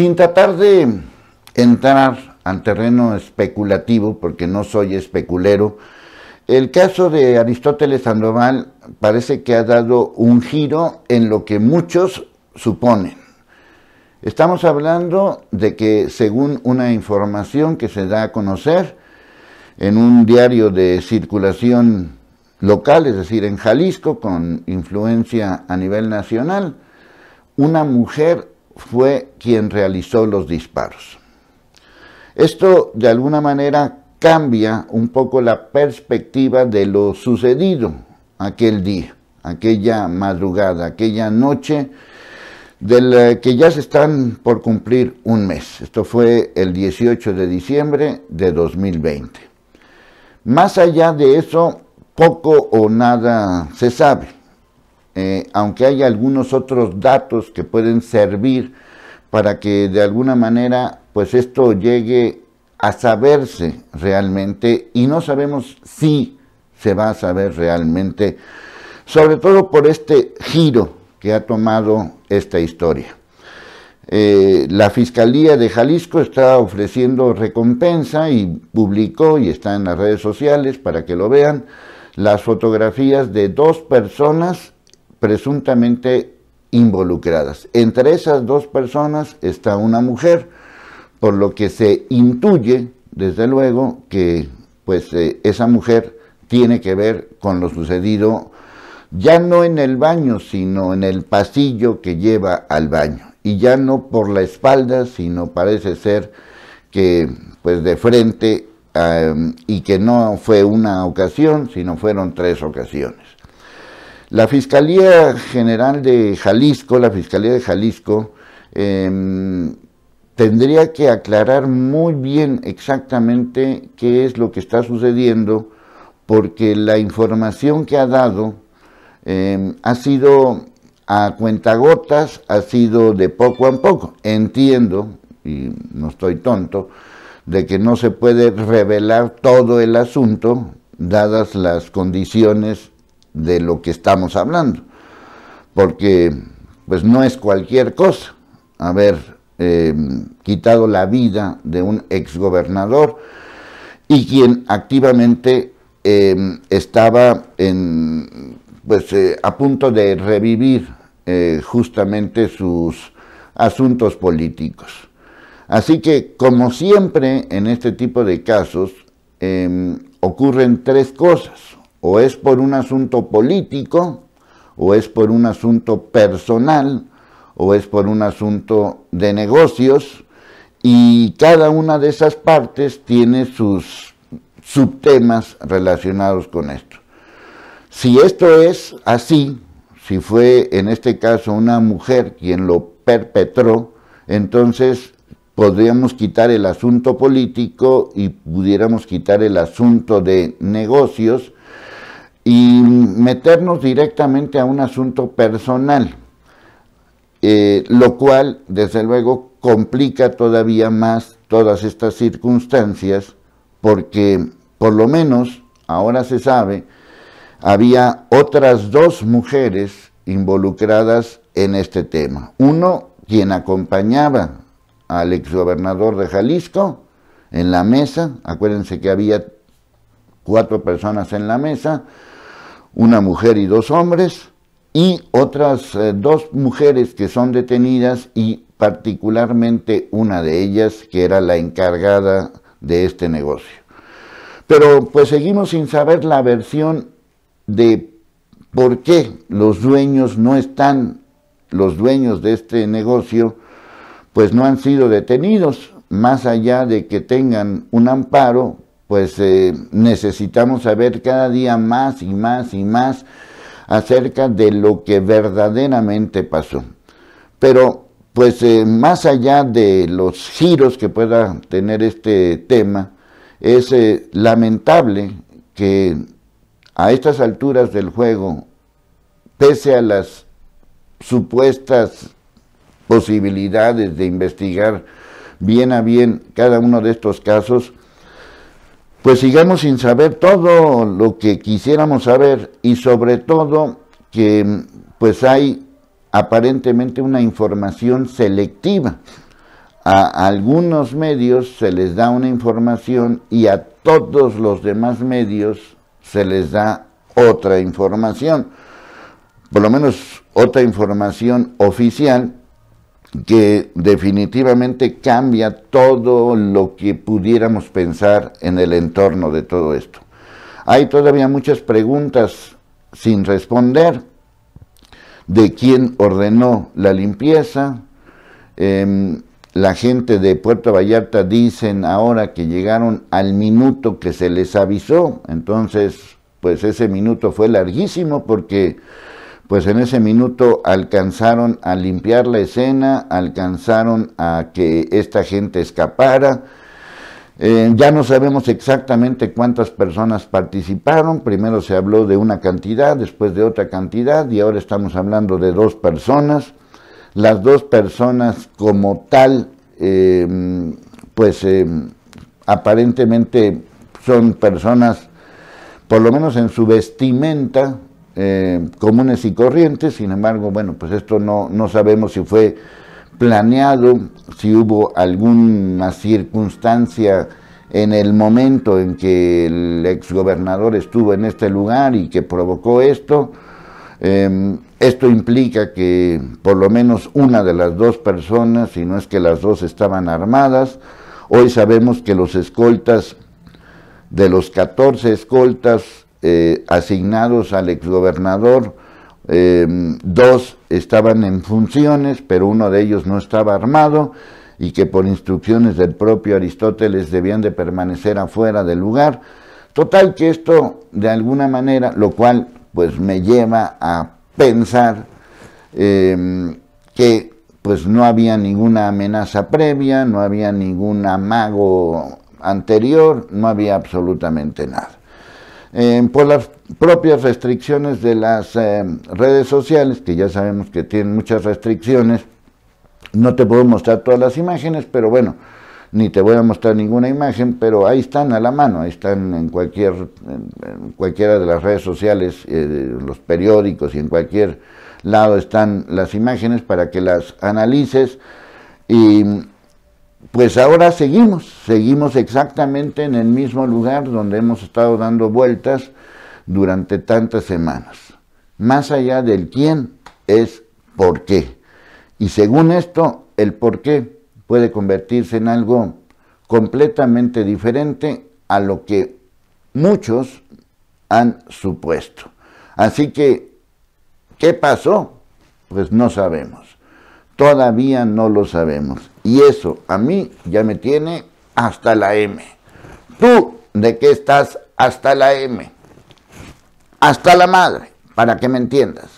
sin tratar de entrar al terreno especulativo, porque no soy especulero, el caso de Aristóteles Sandoval parece que ha dado un giro en lo que muchos suponen. Estamos hablando de que según una información que se da a conocer en un diario de circulación local, es decir, en Jalisco, con influencia a nivel nacional, una mujer fue quien realizó los disparos. Esto de alguna manera cambia un poco la perspectiva de lo sucedido aquel día, aquella madrugada, aquella noche, del eh, que ya se están por cumplir un mes. Esto fue el 18 de diciembre de 2020. Más allá de eso, poco o nada se sabe. Eh, aunque hay algunos otros datos que pueden servir para que de alguna manera pues esto llegue a saberse realmente y no sabemos si se va a saber realmente, sobre todo por este giro que ha tomado esta historia. Eh, la Fiscalía de Jalisco está ofreciendo recompensa y publicó y está en las redes sociales para que lo vean las fotografías de dos personas presuntamente involucradas. Entre esas dos personas está una mujer, por lo que se intuye, desde luego, que pues eh, esa mujer tiene que ver con lo sucedido ya no en el baño, sino en el pasillo que lleva al baño. Y ya no por la espalda, sino parece ser que pues de frente y que no fue una ocasión, sino fueron tres ocasiones. La Fiscalía General de Jalisco, la Fiscalía de Jalisco, em, tendría que aclarar muy bien exactamente qué es lo que está sucediendo, porque la información que ha dado em, ha sido a cuentagotas, ha sido de poco a poco. Entiendo, y no estoy tonto, de que no se puede revelar todo el asunto, dadas las condiciones de lo que estamos hablando, porque pues no es cualquier cosa haber eh, quitado la vida de un exgobernador y quien activamente eh, estaba en, pues, eh, a punto de revivir justamente sus asuntos políticos. Así que, como siempre en este tipo de casos, em, ocurren tres cosas o es por un asunto político, o es por un asunto personal, o es por un asunto de negocios, y cada una de esas partes tiene sus subtemas relacionados con esto. Si esto es así, si fue en este caso una mujer quien lo perpetró, entonces podríamos quitar el asunto político y pudiéramos quitar el asunto de negocios y meternos directamente a un asunto personal, eh, lo cual, desde luego, complica todavía más todas estas circunstancias, porque por lo menos, ahora se sabe, había otras dos mujeres involucradas en este tema. Uno, quien acompañaba al exgobernador de Jalisco en la mesa, acuérdense que había cuatro personas en la mesa, una mujer y dos hombres, y otras eh, dos mujeres que son detenidas y particularmente una de ellas que era la encargada de este negocio. Pero pues seguimos sin saber la versión de por qué los dueños no están, los dueños de este negocio, pues no han sido detenidos, más allá de que tengan un amparo pues eh, necesitamos saber cada día más y más y más acerca de lo que verdaderamente pasó. Pero pues eh, más allá de los giros que pueda tener este tema, es eh, lamentable que a estas alturas del juego, pese a las supuestas posibilidades de investigar bien a bien cada uno de estos casos, pues sigamos sin saber todo lo que quisiéramos saber y sobre todo que pues hay aparentemente una información selectiva. A algunos medios se les da una información y a todos los demás medios se les da otra información, por lo menos otra información oficial que definitivamente cambia todo lo que pudiéramos pensar en el entorno de todo esto. Hay todavía muchas preguntas sin responder de quién ordenó la limpieza. Em, la gente de Puerto Vallarta dicen ahora que llegaron al minuto que se les avisó, entonces pues ese minuto fue larguísimo porque pues en ese minuto alcanzaron a limpiar la escena, alcanzaron a que esta gente escapara. Eh, ya no sabemos exactamente cuántas personas participaron, primero se habló de una cantidad, después de otra cantidad y ahora estamos hablando de dos personas. Las dos personas como tal, em, pues em, aparentemente son personas, por lo menos en su vestimenta, eh, comunes y corrientes, sin embargo, bueno, pues esto no, no sabemos si fue planeado, si hubo alguna circunstancia en el momento en que el exgobernador estuvo en este lugar y que provocó esto. Em, esto implica que por lo menos una de las dos personas, si no es que las dos estaban armadas, hoy sabemos que los escoltas, de los 14 escoltas eh, asignados al exgobernador, em, dos estaban en funciones, pero uno de ellos no estaba armado y que por instrucciones del propio Aristóteles debían de permanecer afuera del lugar. Total que esto, de alguna manera, lo cual pues me lleva a pensar em, que pues no había ninguna amenaza previa, no había ningún amago anterior, no había absolutamente nada. Eh, por las propias restricciones de las eh, redes sociales, que ya sabemos que tienen muchas restricciones, no te puedo mostrar todas las imágenes, pero bueno, ni te voy a mostrar ninguna imagen, pero ahí están a la mano, ahí están en, cualquier, cualquiera de las redes sociales, eh, los periódicos y en cualquier lado están las imágenes para que las analices y pues ahora seguimos, seguimos exactamente en el mismo lugar donde hemos estado dando vueltas durante tantas semanas, más allá del quién es por qué. Y según esto, el por qué puede convertirse en algo completamente diferente a lo que muchos han supuesto. Así que, ¿qué pasó? Pues no sabemos. Todavía no lo sabemos. Y eso a mí ya me tiene hasta la M. ¿Tú de qué estás hasta la M? Hasta la madre, para que me entiendas.